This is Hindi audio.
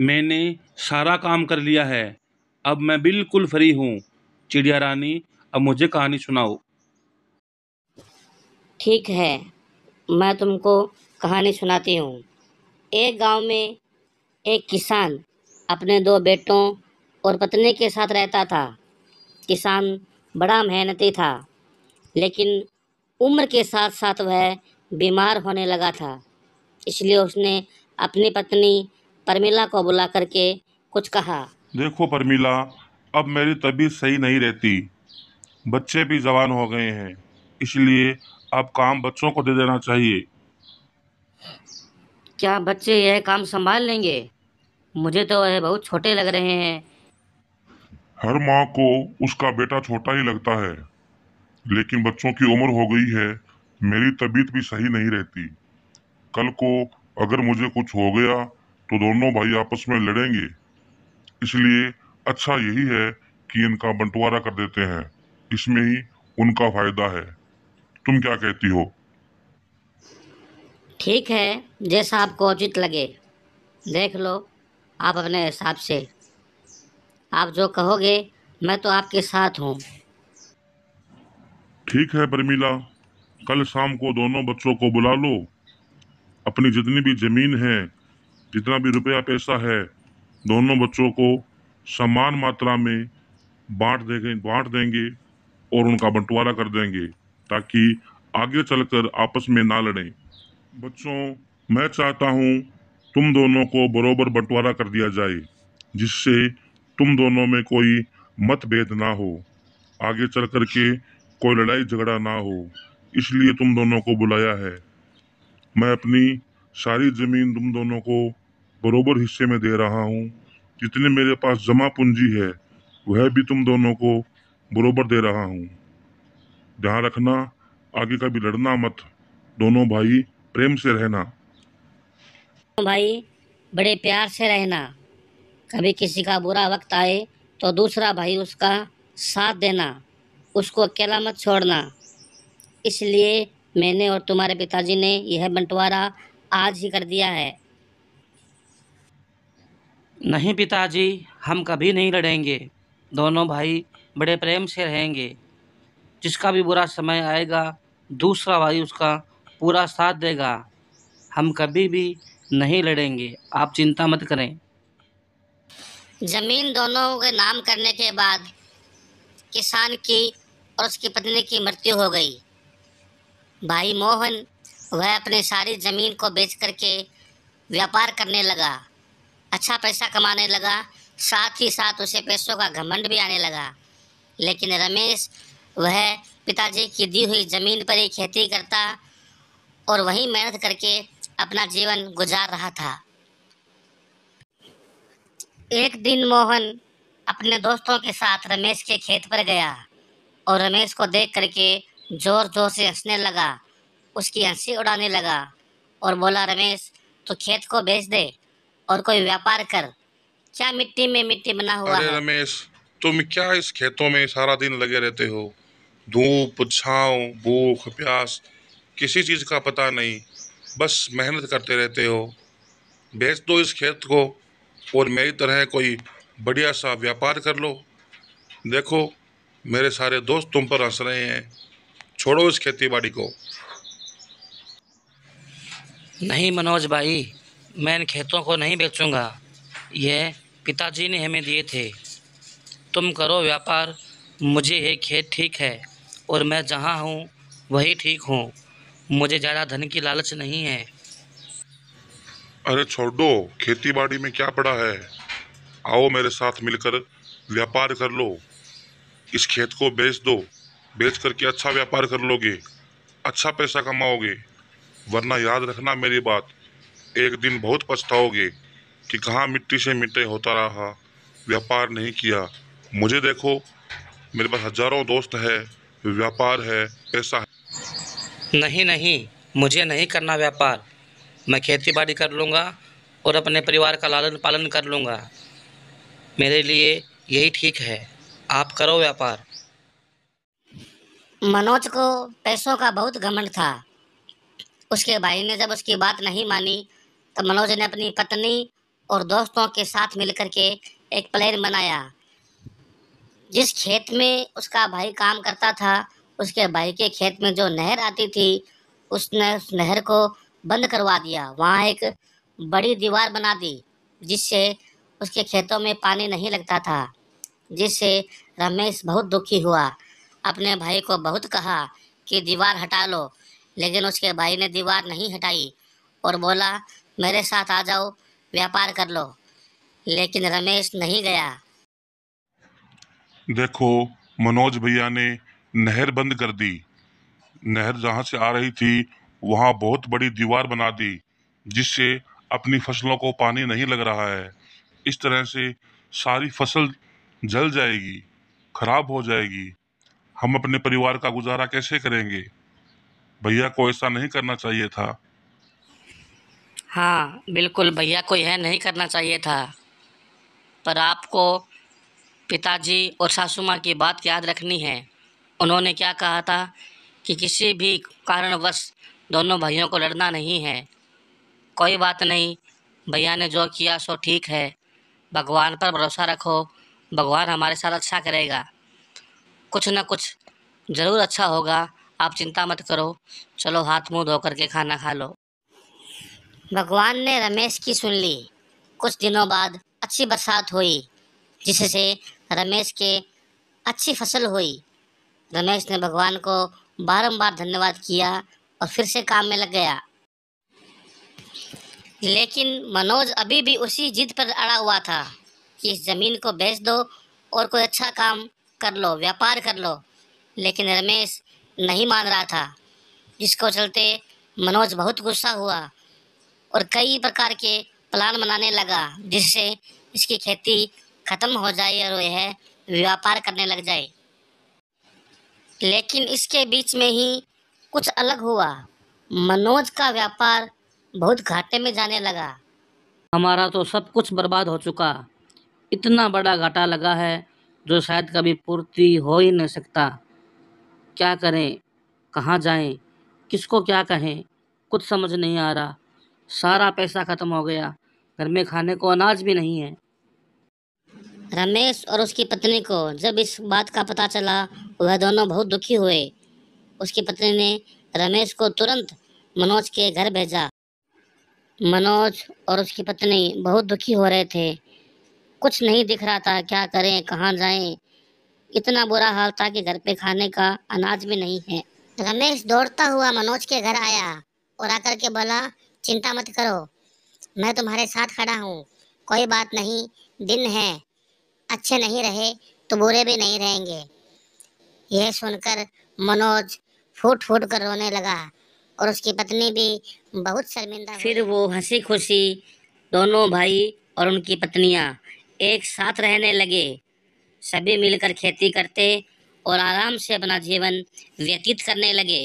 मैंने सारा काम कर लिया है अब मैं बिल्कुल फ्री हूँ चिड़िया रानी अब मुझे कहानी सुनाओ ठीक है मैं तुमको कहानी सुनाती हूँ एक गांव में एक किसान अपने दो बेटों और पत्नी के साथ रहता था किसान बड़ा मेहनती था लेकिन उम्र के साथ साथ वह बीमार होने लगा था इसलिए उसने अपनी पत्नी परमिला को बुला करके कुछ कहा देखो परमिला अब मेरी तबीयत सही नहीं रहती बच्चे भी जवान हो गए हैं इसलिए अब काम बच्चों को दे देना चाहिए क्या बच्चे यह काम संभाल लेंगे मुझे तो वह बहुत छोटे लग रहे हैं हर माँ को उसका बेटा छोटा ही लगता है लेकिन बच्चों की उम्र हो गई है मेरी तबीयत भी सही नहीं रहती कल को अगर मुझे कुछ हो गया तो दोनों भाई आपस में लड़ेंगे इसलिए अच्छा यही है कि इनका बंटवारा कर देते हैं इसमें ही उनका फायदा है तुम क्या कहती हो ठीक है जैसा आपको उचित लगे देख लो आप अपने हिसाब से आप जो कहोगे मैं तो आपके साथ हूँ ठीक है प्रमिला कल शाम को दोनों बच्चों को बुला लो अपनी जितनी भी ज़मीन है जितना भी रुपया पैसा है दोनों बच्चों को समान मात्रा में बांट देंगे बांट देंगे और उनका बंटवारा कर देंगे ताकि आगे चलकर आपस में ना लड़ें बच्चों मैं चाहता हूँ तुम दोनों को बरोबर बंटवारा कर दिया जाए जिससे तुम दोनों में कोई मतभेद ना हो आगे चल कर के कोई लड़ाई झगड़ा ना हो इसलिए तुम दोनों को बुलाया है मैं अपनी सारी ज़मीन तुम दोनों को बरोबर हिस्से में दे रहा हूँ जितनी मेरे पास जमा पूंजी है वह भी तुम दोनों को बरोबर दे रहा हूँ ध्यान रखना आगे कभी लड़ना मत दोनों भाई प्रेम से रहना भाई बड़े प्यार से रहना कभी किसी का बुरा वक्त आए तो दूसरा भाई उसका साथ देना उसको अकेला मत छोड़ना इसलिए मैंने और तुम्हारे पिताजी ने यह बंटवारा आज ही कर दिया है नहीं पिताजी हम कभी नहीं लड़ेंगे दोनों भाई बड़े प्रेम से रहेंगे जिसका भी बुरा समय आएगा दूसरा भाई उसका पूरा साथ देगा हम कभी भी नहीं लड़ेंगे आप चिंता मत करें जमीन दोनों के नाम करने के बाद किसान की और उसकी पत्नी की मृत्यु हो गई भाई मोहन वह अपनी सारी जमीन को बेच करके व्यापार करने लगा अच्छा पैसा कमाने लगा साथ ही साथ उसे पैसों का घमंड भी आने लगा लेकिन रमेश वह पिताजी की दी हुई ज़मीन पर ही खेती करता और वहीं मेहनत करके अपना जीवन गुजार रहा था एक दिन मोहन अपने दोस्तों के साथ रमेश के खेत पर गया और रमेश को देख करके ज़ोर ज़ोर से हंसने लगा उसकी हंसी उड़ाने लगा और बोला रमेश तो खेत को बेच दे और कोई व्यापार कर क्या मिट्टी में मिट्टी बना हुआ अरे है रमेश तुम क्या इस खेतों में सारा दिन लगे रहते हो धूप छाव भूख प्यास किसी चीज़ का पता नहीं बस मेहनत करते रहते हो बेच दो इस खेत को और मेरी तरह कोई बढ़िया सा व्यापार कर लो देखो मेरे सारे दोस्त तुम पर हंस रहे हैं छोड़ो इस खेती बाड़ी को नहीं मनोज भाई मैं इन खेतों को नहीं बेचूंगा यह पिताजी ने हमें दिए थे तुम करो व्यापार मुझे ये खेत ठीक है और मैं जहाँ हूँ वही ठीक हूँ मुझे ज़्यादा धन की लालच नहीं है अरे छोड़ खेती बाड़ी में क्या पड़ा है आओ मेरे साथ मिलकर व्यापार कर लो इस खेत को बेच दो बेच करके अच्छा व्यापार कर लोगे अच्छा पैसा कमाओगे वरना याद रखना मेरी बात एक दिन बहुत पछताओगे कि कहाँ मिट्टी से मिट्टी होता रहा व्यापार नहीं किया मुझे देखो मेरे पास हजारों दोस्त है व्यापार है पैसा है नहीं नहीं मुझे नहीं करना व्यापार मैं खेती बाड़ी कर लूँगा और अपने परिवार का लालन पालन कर लूँगा मेरे लिए यही ठीक है आप करो व्यापार मनोज को पैसों का बहुत घमंड था उसके भाई ने जब उसकी बात नहीं मानी तब तो मनोज ने अपनी पत्नी और दोस्तों के साथ मिलकर के एक प्लान बनाया जिस खेत में उसका भाई काम करता था उसके भाई के खेत में जो नहर आती थी उसने उस नहर को बंद करवा दिया वहाँ एक बड़ी दीवार बना दी जिससे उसके खेतों में पानी नहीं लगता था जिससे रमेश बहुत दुखी हुआ अपने भाई को बहुत कहा कि दीवार हटा लो लेकिन उसके भाई ने दीवार नहीं हटाई और बोला मेरे साथ आ जाओ व्यापार कर लो लेकिन रमेश नहीं गया देखो मनोज भैया ने नहर बंद कर दी नहर जहाँ से आ रही थी वहाँ बहुत बड़ी दीवार बना दी जिससे अपनी फसलों को पानी नहीं लग रहा है इस तरह से सारी फसल जल जाएगी खराब हो जाएगी हम अपने परिवार का गुजारा कैसे करेंगे भैया को ऐसा नहीं करना चाहिए था हाँ बिल्कुल भैया को यह नहीं करना चाहिए था पर आपको पिताजी और सासू माँ की बात याद रखनी है उन्होंने क्या कहा था कि किसी भी कारणवश दोनों भाइयों को लड़ना नहीं है कोई बात नहीं भैया ने जो किया सो ठीक है भगवान पर भरोसा रखो भगवान हमारे साथ अच्छा करेगा कुछ ना कुछ ज़रूर अच्छा होगा आप चिंता मत करो चलो हाथ मुंह धो करके खाना खा लो भगवान ने रमेश की सुन ली कुछ दिनों बाद अच्छी बरसात हुई जिससे रमेश के अच्छी फसल हुई रमेश ने भगवान को बारंबार धन्यवाद किया और फिर से काम में लग गया लेकिन मनोज अभी भी उसी जिद पर अड़ा हुआ था कि इस ज़मीन को बेच दो और कोई अच्छा काम कर लो व्यापार कर लो लेकिन रमेश नहीं मान रहा था जिसको चलते मनोज बहुत गुस्सा हुआ और कई प्रकार के प्लान बनाने लगा जिससे इसकी खेती खत्म हो जाए और यह व्यापार करने लग जाए लेकिन इसके बीच में ही कुछ अलग हुआ मनोज का व्यापार बहुत घाटे में जाने लगा हमारा तो सब कुछ बर्बाद हो चुका इतना बड़ा घाटा लगा है जो शायद कभी पूर्ति हो ही नहीं सकता क्या करें कहाँ जाएं किसको क्या कहें कुछ समझ नहीं आ रहा सारा पैसा ख़त्म हो गया घर में खाने को अनाज भी नहीं है रमेश और उसकी पत्नी को जब इस बात का पता चला वह दोनों बहुत दुखी हुए उसकी पत्नी ने रमेश को तुरंत मनोज के घर भेजा मनोज और उसकी पत्नी बहुत दुखी हो रहे थे कुछ नहीं दिख रहा था क्या करें कहाँ जाएं इतना बुरा हाल था कि घर पे खाने का अनाज भी नहीं है रमेश दौड़ता हुआ मनोज के घर आया और आकर के बोला चिंता मत करो मैं तुम्हारे साथ खड़ा हूँ कोई बात नहीं दिन है अच्छे नहीं रहे तो बुरे भी नहीं रहेंगे यह सुनकर मनोज फूट फूट कर रोने लगा और उसकी पत्नी भी बहुत शर्मिंदा फिर वो हंसी खुशी दोनों भाई और उनकी पत्नियाँ एक साथ रहने लगे सभी मिलकर खेती करते और आराम से अपना जीवन व्यतीत करने लगे